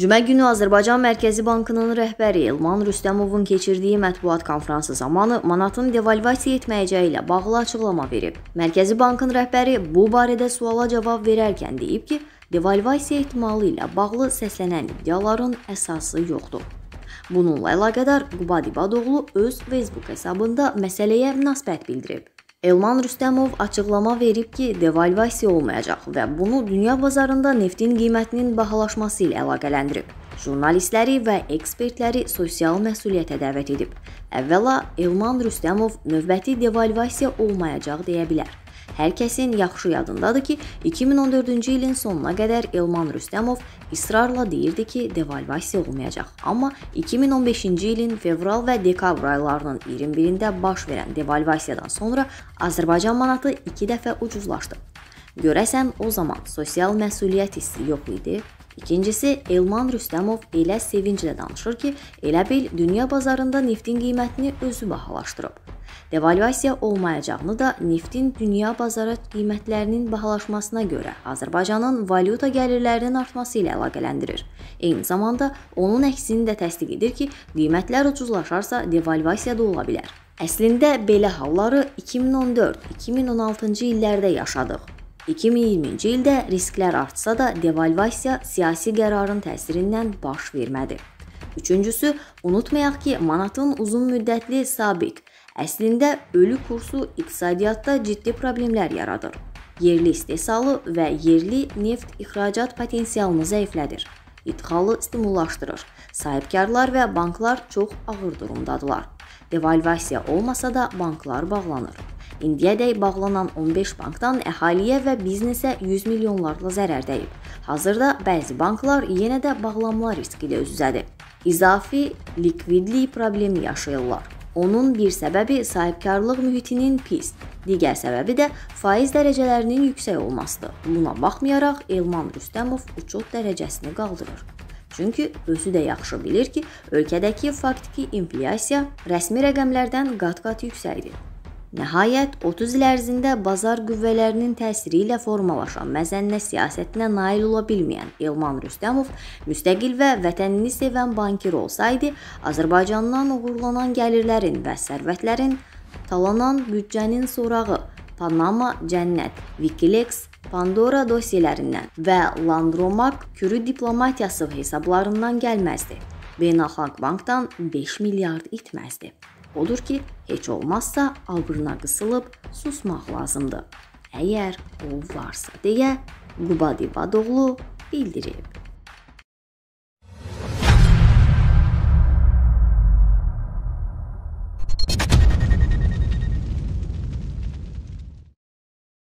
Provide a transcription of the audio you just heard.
Cümə günü Azərbaycan Mərkəzi Bankının rəhbəri Elman Rüstəmovun keçirdiyi mətbuat konfransı zamanı manatın devalvasiya etməyəcəyi ilə bağlı açıqlama verib. Mərkəzi Bankın rəhbəri bu barədə suala cavab verərkən deyib ki, devalvasiya ehtimalı ilə bağlı səslənən iddiaların əsası yoxdur. Bununla əlaqədar Qubad İbadoğlu öz Facebook hesabında məsələyə münasibət bildirib. Elman Rüstəmov açıqlama verib ki, devalvasiya olmayacaq və bunu dünya bazarında neftin qiymətinin bahalaşması ilə əlaqələndirib jurnalistləri və ekspertləri sosial məsuliyyətə dəvət edib. Əvvəla Elman Rüstəmov növbəti devalvasiya olmayacaq deyə bilər. Hər kəsin yaxşı yadındadır ki, 2014-cü ilin sonuna qədər Elman Rüstəmov israrla deyirdi ki, devalvasiya olmayacaq. Amma 2015-ci ilin fevral və dekabr aylarının 21-də baş verən devalvasiyadan sonra Azərbaycan manatı 2 dəfə ucuzlaşdı. Görəsən o zaman sosial məsuliyyət hissi yox idi? İkincisi, Elman Rüstəmov elə sevinclə danışır ki, elə bil dünya bazarında neftin qiymətini özü bahalaşdırıb. Devalvasiya olmayacağını da neftin dünya bazarı qiymətlərinin bahalaşmasına görə Azərbaycanın valyuta gəlirlərinin artması ilə əlaqələndirir. Eyni zamanda onun əksini də təsdiq edir ki, qiymətlər ucuzlaşarsa devalvasiya da ola bilər. Əslində belə halları 2014-2016-cı illərdə yaşadıq. 2020-ci ildə risklər artsa da devalvasiya siyasi qərarın təsirindən baş vermədi. Üçüncüsü, unutmayaq ki, manatın uzun müddətli sabit, əslində ölü kursu iqtisadiyyatda ciddi problemlər yaradır. Yerli istehsalı və yerli neft ixracat potensialını zəiflədir. İdxalı stimullaşdırır. Sahibkarlar və banklar çox ağır durumdadılar. Devalvasiya olmasa da banklar bağlanır. İndiyədək bağlanan 15 bankdan əhaliyə və biznesə 100 milyonlarla zərər dəyib. Hazırda bəzi banklar yenə də bağlanma riski ilə üz-üzədir. İzafi likvidlik problemi yaşayırlar. Onun bir səbəbi sahibkarlıq mühitinin pis, digər səbəbi də faiz dərəcələrinin yüksək olmasıdır. Buna baxmayaraq Elman Rüstəmov uçot dərəcəsini qaldırır. Çünki özü də yaxşı bilir ki, ölkədəki faktiki inflyasiya rəsmi rəqəmlərdən qat-qat yüksəkdir. Nəhayət, 30 il ərzində bazar qüvvələrinin təsiri ilə formalaşan məzənnə siyasətinə nail ola bilməyən Elman Rüstəmov müstəqil və vətənini sevən bankir olsaydı, Azərbaycandan uğurlanan gəlirlərin və sərvətlərin talanan büdcənin sorağı Panama Cənnət, Wikileaks, Pandora dosyələrindən və Landromark kürü diplomatiyası hesablarından gəlməzdi. Beynəlxalq bankdan 5 milyard itməzdi. Odur ki, heç olmazsa alburuna qısılıb susmaq lazımdır. Əgər o varsa deyə Qubadibadoğlu bildirib.